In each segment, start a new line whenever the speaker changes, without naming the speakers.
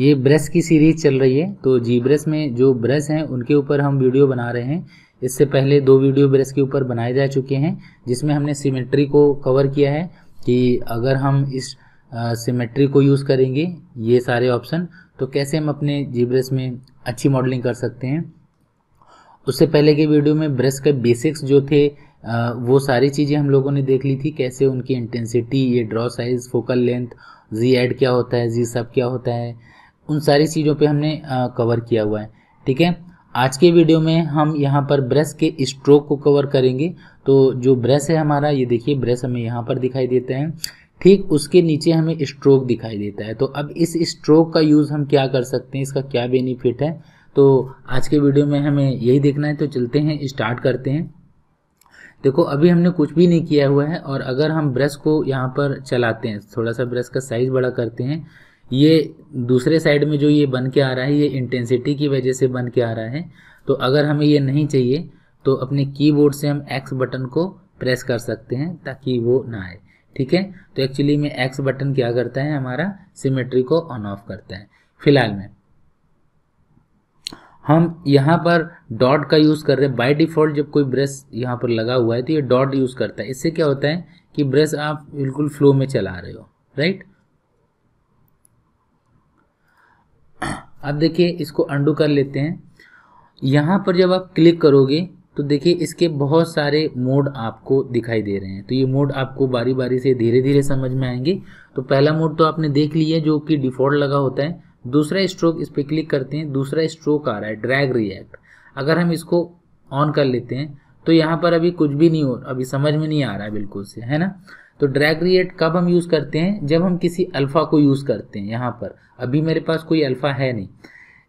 ये ब्रश की सीरीज़ चल रही है तो जी ब्रश में जो ब्रश हैं उनके ऊपर हम वीडियो बना रहे हैं इससे पहले दो वीडियो ब्रश के ऊपर बनाए जा चुके हैं जिसमें हमने सिमेट्री को कवर किया है कि अगर हम इस सिमेट्री को यूज़ करेंगे ये सारे ऑप्शन तो कैसे हम अपने जी ब्रश में अच्छी मॉडलिंग कर सकते हैं उससे पहले के वीडियो में ब्रश के बेसिक्स जो थे आ, वो सारी चीज़ें हम लोगों ने देख ली थी कैसे उनकी इंटेंसिटी ये ड्रॉ साइज़ फोकल लेंथ जी एड क्या होता है जी सब क्या होता है उन सारी चीज़ों पे हमने कवर किया हुआ है ठीक है आज के वीडियो में हम यहाँ पर ब्रश के स्ट्रोक को कवर करेंगे तो जो ब्रश है हमारा ये देखिए ब्रश हमें यहाँ पर दिखाई देते हैं ठीक उसके नीचे हमें स्ट्रोक दिखाई देता है तो अब इस स्ट्रोक का यूज़ हम क्या कर सकते हैं इसका क्या बेनिफिट है तो आज के वीडियो में हमें यही देखना है तो चलते हैं स्टार्ट करते हैं देखो अभी हमने कुछ भी नहीं किया हुआ है और अगर हम ब्रश को यहाँ पर चलाते हैं थोड़ा सा ब्रश का साइज़ बड़ा करते हैं ये दूसरे साइड में जो ये बन के आ रहा है ये इंटेंसिटी की वजह से बन के आ रहा है तो अगर हमें ये नहीं चाहिए तो अपने कीबोर्ड से हम एक्स बटन को प्रेस कर सकते हैं ताकि वो ना आए ठीक है तो एक्चुअली में एक्स बटन क्या करता है हमारा सिमेट्री को ऑन ऑफ करता है फिलहाल में हम यहाँ पर डॉट का यूज़ कर रहे हैं बाय डिफ़ॉल्ट जब कोई ब्रश यहाँ पर लगा हुआ है तो ये डॉट यूज़ करता है इससे क्या होता है कि ब्रश आप बिल्कुल फ्लो में चला रहे हो राइट अब देखिए इसको अंडू कर लेते हैं यहाँ पर जब आप क्लिक करोगे तो देखिए इसके बहुत सारे मोड आपको दिखाई दे रहे हैं तो ये मोड आपको बारी बारी से धीरे धीरे समझ में आएंगे तो पहला मोड तो आपने देख लिया जो कि डिफ़ॉल्ट लगा होता है दूसरा स्ट्रोक इस पर क्लिक करते हैं दूसरा स्ट्रोक आ रहा है ड्रैग रिएक्ट अगर हम इसको ऑन कर लेते हैं तो यहाँ पर अभी कुछ भी नहीं हो अभी समझ में नहीं आ रहा है बिल्कुल से है ना तो ड्रैग रिएट कब हम यूज़ करते हैं जब हम किसी अल्फ़ा को यूज़ करते हैं यहाँ पर अभी मेरे पास कोई अल्फ़ा है नहीं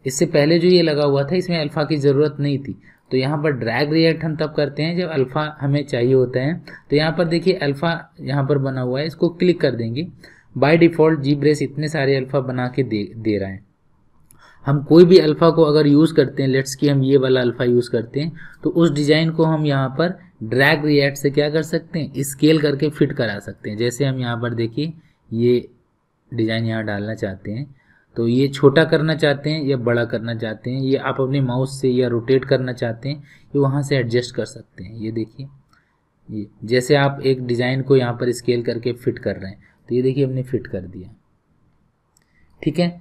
इससे पहले जो ये लगा हुआ था इसमें अल्फ़ा की ज़रूरत नहीं थी तो यहाँ पर ड्रैग रिएक्ट हम तब करते हैं जब अल्फ़ा हमें चाहिए होता है तो यहाँ पर देखिए अल्फ़ा यहाँ पर बना हुआ है इसको क्लिक कर देंगे बाय डिफ़ॉल्ट जी ब्रेस इतने सारे अल्फ़ा बना के दे दे रहा है हम कोई भी अल्फ़ा को अगर यूज़ करते हैं लेट्स की हम ये वाला अल्फ़ा यूज़ करते हैं तो उस डिज़ाइन को हम यहाँ पर ड्रैग रिएक्ट से क्या कर सकते हैं स्केल करके फिट करा सकते हैं जैसे हम यहाँ पर देखिए ये डिज़ाइन यहाँ डालना चाहते हैं तो ये छोटा करना चाहते हैं या बड़ा करना चाहते हैं ये आप अपने माउस से या रोटेट करना चाहते हैं ये वहाँ से एडजस्ट कर सकते हैं ये देखिए ये जैसे आप एक डिज़ाइन को यहाँ पर स्केल करके फिट कर रहे हैं तो ये देखिए हमने फिट कर दिया ठीक है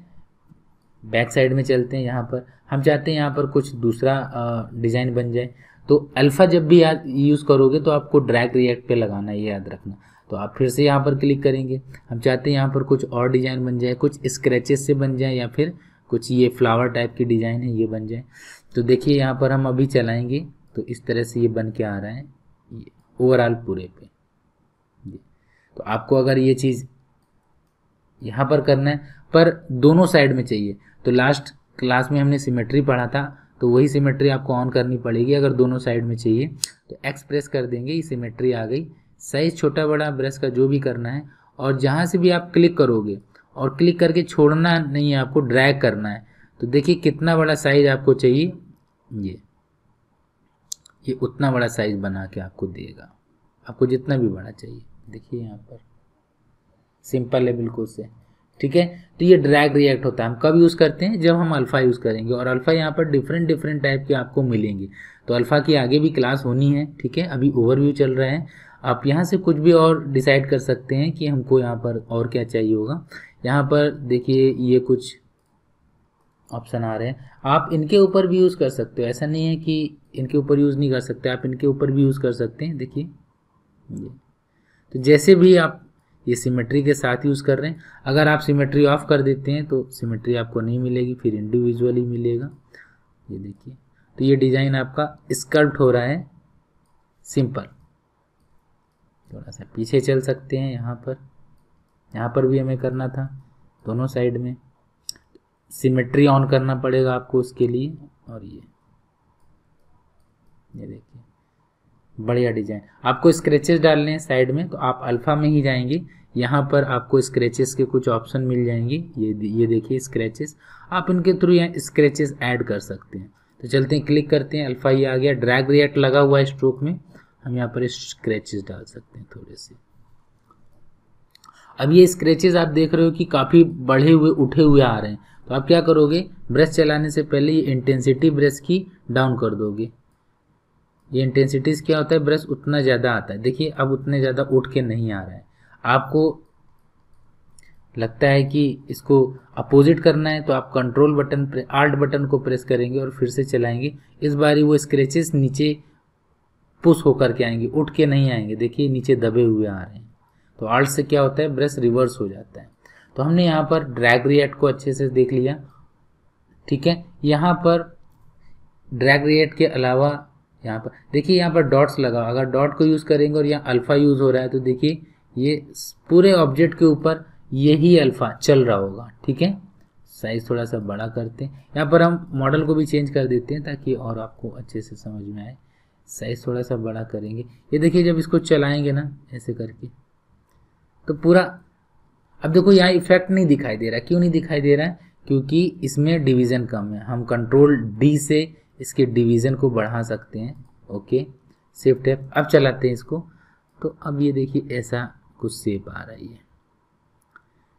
बैक साइड में चलते हैं यहाँ पर हम चाहते हैं यहाँ पर कुछ दूसरा डिज़ाइन बन जाए तो अल्फ़ा जब भी यूज़ करोगे तो आपको ड्रैग रिएक्ट पे लगाना ये याद रखना तो आप फिर से यहाँ पर क्लिक करेंगे हम चाहते हैं यहाँ पर कुछ और डिज़ाइन बन जाए कुछ स्क्रैचेस से बन जाए या फिर कुछ ये फ्लावर टाइप की डिज़ाइन है ये बन जाए तो देखिए यहाँ पर हम अभी चलाएंगे तो इस तरह से ये बन के आ रहा है ओवरऑल पूरे पे तो आपको अगर ये चीज़ यहाँ पर करना है पर दोनों साइड में चाहिए तो लास्ट क्लास में हमने सिमेट्री पढ़ा था तो वही सिमेट्री आपको ऑन करनी पड़ेगी अगर दोनों साइड में चाहिए तो एक्सप्रेस कर देंगे ये सिमेट्री आ गई साइज़ छोटा बड़ा ब्रश का जो भी करना है और जहाँ से भी आप क्लिक करोगे और क्लिक करके छोड़ना नहीं है आपको ड्रैग करना है तो देखिए कितना बड़ा साइज़ आपको चाहिए ये ये उतना बड़ा साइज़ बना के आपको देगा आपको जितना भी बड़ा चाहिए देखिए यहाँ पर सिंपल है बिल्कुल से ठीक है तो ये ड्रैग रिएक्ट होता है हम कब यूज़ करते हैं जब हम अल्फ़ा यूज़ करेंगे और अल्फ़ा यहाँ पर डिफरेंट डिफरेंट टाइप के आपको मिलेंगे तो अल्फ़ा की आगे भी क्लास होनी है ठीक है अभी ओवरव्यू चल रहा है आप यहाँ से कुछ भी और डिसाइड कर सकते हैं कि हमको यहाँ पर और क्या चाहिए होगा यहाँ पर देखिए ये कुछ ऑप्शन आ रहे हैं आप इनके ऊपर भी यूज़ कर सकते हो ऐसा नहीं है कि इनके ऊपर यूज़ नहीं कर सकते आप इनके ऊपर भी यूज़ कर सकते हैं देखिए तो जैसे भी आप ये सिमेट्री के साथ यूज़ कर रहे हैं अगर आप सिमेट्री ऑफ कर देते हैं तो सिमेट्री आपको नहीं मिलेगी फिर इंडिविजुअली मिलेगा ये देखिए तो ये डिज़ाइन आपका स्कल्प्ट हो रहा है सिंपल थोड़ा सा पीछे चल सकते हैं यहाँ पर यहाँ पर भी हमें करना था दोनों साइड में सिमेट्री ऑन करना पड़ेगा आपको उसके लिए और ये ये देखिए बढ़िया डिजाइन आपको स्क्रेचेस डालने हैं साइड में तो आप अल्फ़ा में ही जाएंगे यहाँ पर आपको स्क्रैचेस के कुछ ऑप्शन मिल जाएंगे ये ये देखिए स्क्रैचेस आप इनके थ्रू यहाँ स्क्रैचेस ऐड कर सकते हैं तो चलते हैं क्लिक करते हैं अल्फा ये आ गया ड्रैग रिएक्ट लगा हुआ है स्ट्रोक में हम यहाँ पर स्क्रैचेस डाल सकते हैं थोड़े से अब ये स्क्रैचेस आप देख रहे हो कि काफ़ी बढ़े हुए उठे हुए आ रहे हैं तो आप क्या करोगे ब्रश चलाने से पहले ये इंटेंसिटी ब्रश की डाउन कर दोगे ये इंटेंसिटीज़ क्या होता है ब्रश उतना ज़्यादा आता है देखिए अब उतने ज़्यादा उठ के नहीं आ रहा है आपको लगता है कि इसको अपोजिट करना है तो आप कंट्रोल बटन आर्ट बटन को प्रेस करेंगे और फिर से चलाएंगे इस बार वो स्क्रेचेस नीचे पुश होकर के आएंगे उठ के नहीं आएंगे देखिए नीचे दबे हुए आ रहे हैं तो आर्ट से क्या होता है ब्रश रिवर्स हो जाता है तो हमने यहाँ पर ड्रैग रिएक्ट को अच्छे से देख लिया ठीक है यहाँ पर ड्रैग रिएक्ट के अलावा यहाँ पर देखिए यहाँ पर डॉट्स लगा अगर डॉट को यूज़ करेंगे और यहाँ अल्फ़ा यूज़ हो रहा है तो देखिए ये पूरे ऑब्जेक्ट के ऊपर यही अल्फ़ा चल रहा होगा ठीक है साइज थोड़ा सा बड़ा करते हैं यहाँ पर हम मॉडल को भी चेंज कर देते हैं ताकि और आपको अच्छे से समझ में आए साइज थोड़ा सा बड़ा करेंगे ये देखिए जब इसको चलाएंगे ना ऐसे करके तो पूरा अब देखो यहाँ इफेक्ट नहीं दिखाई दे रहा क्यों नहीं दिखाई दे रहा है क्योंकि इसमें डिवीज़न कम है हम कंट्रोल डी से इसके डिवीज़न को बढ़ा सकते हैं ओके सेफ्ट है अब चलाते हैं इसको तो अब ये देखिए ऐसा कुछ सेप आ रही है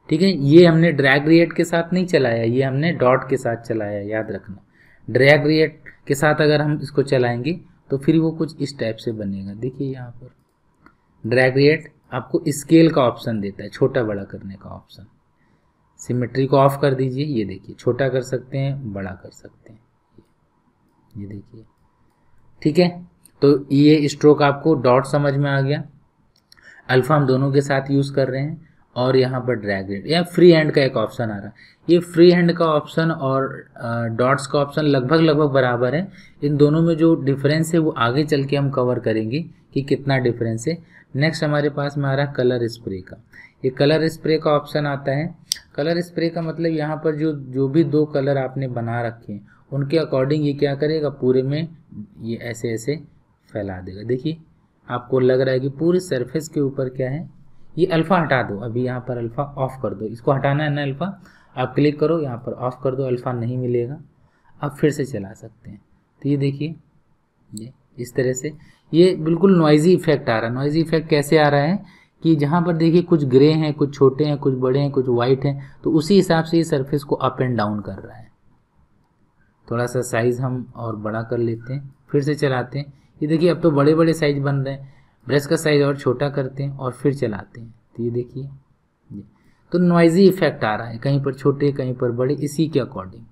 ठीक है ये हमने ड्रैग रिएट के साथ नहीं चलाया ये हमने डॉट के साथ चलाया याद रखना ड्रैग रिएट के साथ अगर हम इसको चलाएंगे तो फिर वो कुछ इस टाइप से बनेगा देखिए यहाँ पर ड्रैग रिएट आपको स्केल का ऑप्शन देता है छोटा बड़ा करने का ऑप्शन सिमेट्री को ऑफ कर दीजिए ये देखिए छोटा कर सकते हैं बड़ा कर सकते हैं ये देखिए ठीक है तो ये स्ट्रोक आपको डॉट समझ में आ गया अल्फा हम दोनों के साथ यूज़ कर रहे हैं और यहाँ पर ड्रैग रेट या फ्री हैंड का एक ऑप्शन आ रहा है ये फ्री हैंड का ऑप्शन और डॉट्स का ऑप्शन लगभग लगभग बराबर है इन दोनों में जो डिफरेंस है वो आगे चल के हम कवर करेंगे कि कितना डिफरेंस है नेक्स्ट हमारे पास में आ रहा है कलर स्प्रे का ये कलर स्प्रे का ऑप्शन आता है कलर स्प्रे का मतलब यहाँ पर जो जो भी दो कलर आपने बना रखे हैं उनके अकॉर्डिंग ये क्या करेगा पूरे में ये ऐसे ऐसे फैला देगा देखिए आपको लग रहा है कि पूरे सरफेस के ऊपर क्या है ये अल्फ़ा हटा दो अभी यहाँ पर अल्फ़ा ऑफ कर दो इसको हटाना है ना अल्फ़ा आप क्लिक करो यहाँ पर ऑफ कर दो अल्फ़ा नहीं मिलेगा आप फिर से चला सकते हैं तो ये देखिए ये इस तरह से ये बिल्कुल नॉइज़ी इफेक्ट आ रहा है नॉइज़ी इफेक्ट कैसे आ रहा है कि जहाँ पर देखिए कुछ ग्रे हैं कुछ छोटे हैं कुछ बड़े हैं कुछ वाइट हैं तो उसी हिसाब से ये सरफेस को अप एंड डाउन कर रहा है थोड़ा सा साइज़ हम और बड़ा कर लेते हैं फिर से चलाते हैं ये देखिए अब तो बड़े बड़े साइज बन रहे हैं ब्रश का साइज और छोटा करते हैं और फिर चलाते हैं तो ये देखिए तो नॉइजी इफेक्ट आ रहा है कहीं पर छोटे कहीं पर बड़े इसी के अकॉर्डिंग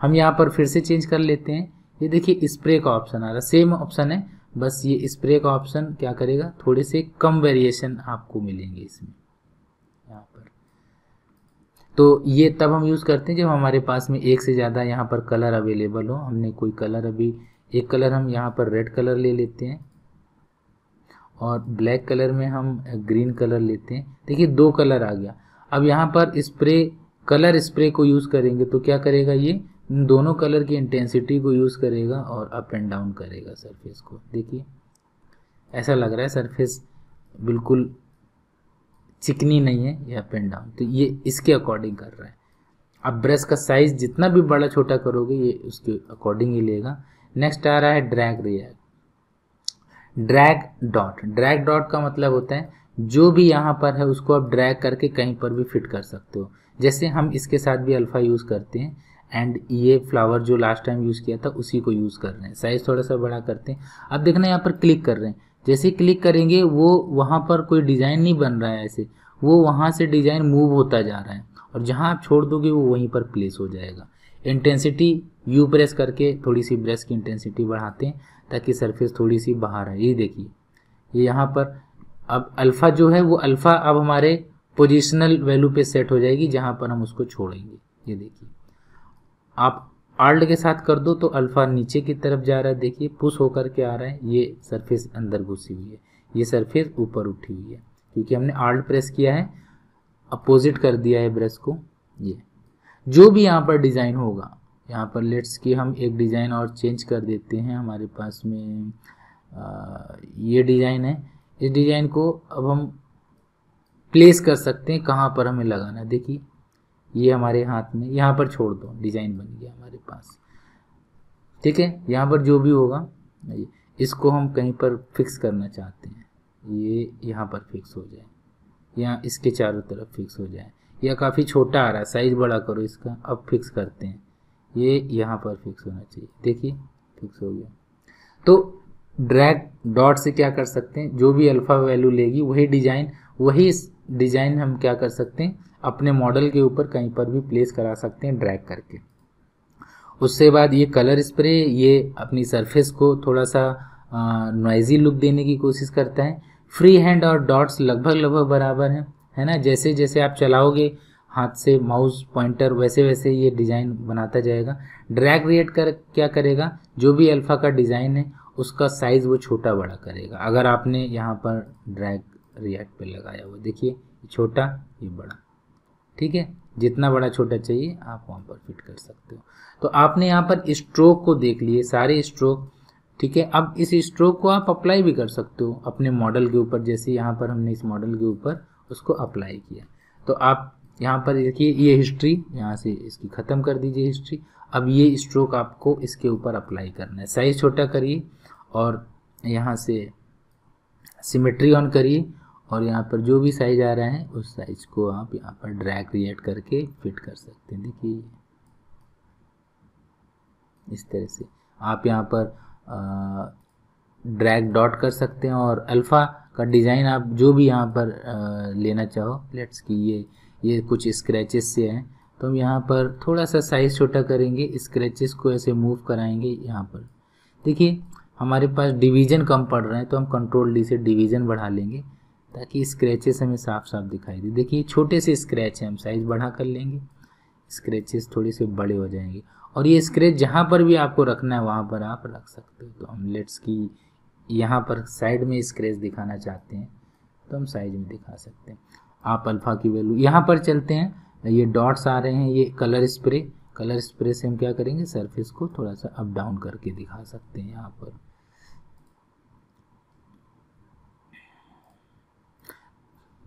हम यहाँ पर फिर से चेंज कर लेते हैं ये देखिए स्प्रे का ऑप्शन आ रहा है सेम ऑप्शन है बस ये स्प्रे का ऑप्शन क्या करेगा थोड़े से कम वेरिएशन आपको मिलेंगे इसमें यहाँ पर तो ये तब हम यूज़ करते हैं जब हमारे पास में एक से ज़्यादा यहाँ पर कलर अवेलेबल हो हमने कोई कलर अभी एक कलर हम यहाँ पर रेड कलर ले लेते हैं और ब्लैक कलर में हम ग्रीन कलर लेते हैं देखिए दो कलर आ गया अब यहाँ पर स्प्रे कलर स्प्रे को यूज़ करेंगे तो क्या करेगा ये दोनों कलर की इंटेंसिटी को यूज़ करेगा और अप एंड डाउन करेगा सरफेस को देखिए ऐसा लग रहा है सरफेस बिल्कुल चिकनी नहीं है ये अप एंड डाउन तो ये इसके अकॉर्डिंग कर रहा है अब ब्रश का साइज़ जितना भी बड़ा छोटा करोगे ये उसके अकॉर्डिंग ही लेगा नेक्स्ट आ रहा है drag rect drag dot drag dot का मतलब होता है जो भी यहाँ पर है उसको आप ड्रैग करके कहीं पर भी फिट कर सकते हो जैसे हम इसके साथ भी अल्फ़ा यूज़ करते हैं एंड ये फ्लावर जो लास्ट टाइम यूज़ किया था उसी को यूज़ कर रहे हैं साइज़ थोड़ा सा बड़ा करते हैं अब देखना यहाँ पर क्लिक कर रहे हैं जैसे क्लिक करेंगे वो वहाँ पर कोई डिज़ाइन नहीं बन रहा है ऐसे वो वहाँ से डिज़ाइन मूव होता जा रहा है और जहाँ आप छोड़ दोगे वो वहीं पर प्लेस हो जाएगा इंटेंसिटी यू प्रेस करके थोड़ी सी ब्रश की इंटेंसिटी बढ़ाते हैं ताकि सरफेस थोड़ी सी बाहर आए ये देखिए ये यहाँ पर अब अल्फ़ा जो है वो अल्फ़ा अब हमारे पोजिशनल वैल्यू पे सेट हो जाएगी जहाँ पर हम उसको छोड़ेंगे ये देखिए आप आल्ट के साथ कर दो तो अल्फ़ा नीचे की तरफ जा रहा है देखिए पुश होकर के आ रहा है ये सरफेस अंदर घुसी हुई है ये सरफेस ऊपर उठी हुई है क्योंकि हमने आल्ट प्रेस किया है अपोजिट कर दिया है ब्रश को ये जो भी यहाँ पर डिज़ाइन होगा यहाँ पर लेट्स की हम एक डिज़ाइन और चेंज कर देते हैं हमारे पास में आ, ये डिज़ाइन है इस डिज़ाइन को अब हम प्लेस कर सकते हैं कहाँ पर हमें लगाना देखिए ये हमारे हाथ में यहाँ पर छोड़ दो डिज़ाइन बन गया हमारे पास ठीक है यहाँ पर जो भी होगा इसको हम कहीं पर फिक्स करना चाहते हैं ये यहाँ पर फिक्स हो जाए यहाँ इसके चारों तरफ फिक्स हो जाए यह काफ़ी छोटा आ रहा है साइज़ बड़ा करो इसका अब फिक्स करते हैं ये यहाँ पर फिक्स होना चाहिए देखिए फिक्स हो गया तो ड्रैग डॉट से क्या कर सकते हैं जो भी अल्फ़ा वैल्यू लेगी वही डिज़ाइन वही डिज़ाइन हम क्या कर सकते हैं अपने मॉडल के ऊपर कहीं पर भी प्लेस करा सकते हैं ड्रैग करके उससे बाद ये कलर स्प्रे ये अपनी सरफेस को थोड़ा सा नॉइजी लुक देने की कोशिश करता है फ्री हैंड और डॉट्स लगभग लगभग बराबर हैं है ना जैसे जैसे आप चलाओगे हाथ से माउस पॉइंटर वैसे वैसे ये डिज़ाइन बनाता जाएगा ड्रैग रेट कर क्या करेगा जो भी अल्फ़ा का डिज़ाइन है उसका साइज़ वो छोटा बड़ा करेगा अगर आपने यहाँ पर ड्रैग रिएक्ट पे लगाया हुआ देखिए छोटा ये बड़ा ठीक है जितना बड़ा छोटा चाहिए आप वहाँ पर फिट कर सकते हो तो आपने यहाँ पर स्ट्रोक को देख लिए सारे स्ट्रोक ठीक है अब इस स्ट्रोक को आप अप्लाई भी कर सकते हो अपने मॉडल के ऊपर जैसे यहाँ पर हमने इस मॉडल के ऊपर उसको अप्लाई किया तो आप यहाँ पर देखिए ये हिस्ट्री यहाँ से इसकी ख़त्म कर दीजिए हिस्ट्री अब ये स्ट्रोक आपको इसके ऊपर अप्लाई करना है साइज छोटा करिए और यहाँ से सिमेट्री ऑन करिए और यहाँ पर जो भी साइज आ रहा है उस साइज को आप यहाँ पर ड्रैग क्रिएट करके फिट कर सकते हैं देखिए इस तरह से आप यहाँ पर ड्रैग डॉट कर सकते हैं और अल्फ़ा का डिज़ाइन आप जो भी यहाँ पर लेना चाहो लेट्स की ये ये कुछ स्क्रैचेस से हैं तो हम यहाँ पर थोड़ा सा साइज़ छोटा करेंगे स्क्रैचेस को ऐसे मूव कराएंगे यहाँ पर देखिए हमारे पास डिवीजन कम पड़ रहा है तो हम कंट्रोल डी से डिवीजन बढ़ा लेंगे ताकि स्क्रैचेस हमें साफ साफ दिखाई दे देखिए छोटे से स्क्रैच हैं हम साइज़ बढ़ा कर लेंगे स्क्रैचेस थोड़े से बड़े हो जाएंगे और ये स्क्रैच जहाँ पर भी आपको रखना है वहाँ पर आप रख सकते हो तो हम लेट्स की यहाँ पर साइड में स्क्रेच दिखाना चाहते हैं तो हम साइज में दिखा सकते हैं आप अल्फ़ा की वैल्यू यहाँ पर चलते हैं ये डॉट्स आ रहे हैं ये कलर स्प्रे कलर स्प्रे से हम क्या करेंगे सरफेस को थोड़ा सा अप डाउन करके दिखा सकते हैं यहाँ पर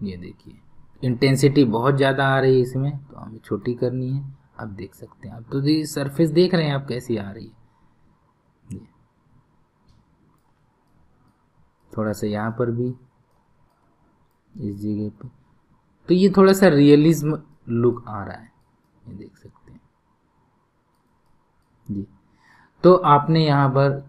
ये देखिए इंटेंसिटी बहुत ज़्यादा आ रही है इसमें तो हमें छोटी करनी है आप देख सकते हैं आप तो जी सरफेस देख रहे हैं आप कैसी आ रही है थोड़ा सा यहाँ पर भी इस जगह पर तो ये थोड़ा सा रियलिज्म लुक आ रहा है ये देख सकते हैं जी तो आपने यहाँ पर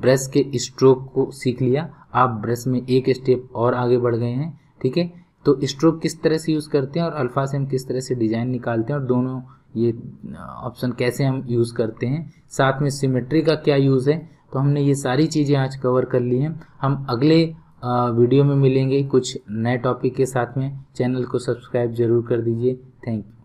ब्रश के स्ट्रोक को सीख लिया आप ब्रश में एक स्टेप और आगे बढ़ गए हैं ठीक है तो स्ट्रोक किस तरह से यूज़ करते हैं और अल्फा से हम किस तरह से डिज़ाइन निकालते हैं और दोनों ये ऑप्शन कैसे हम यूज़ करते हैं साथ में सिमेट्री का क्या यूज़ है तो हमने ये सारी चीज़ें आज कवर कर ली हैं हम अगले वीडियो में मिलेंगे कुछ नए टॉपिक के साथ में चैनल को सब्सक्राइब ज़रूर कर दीजिए थैंक यू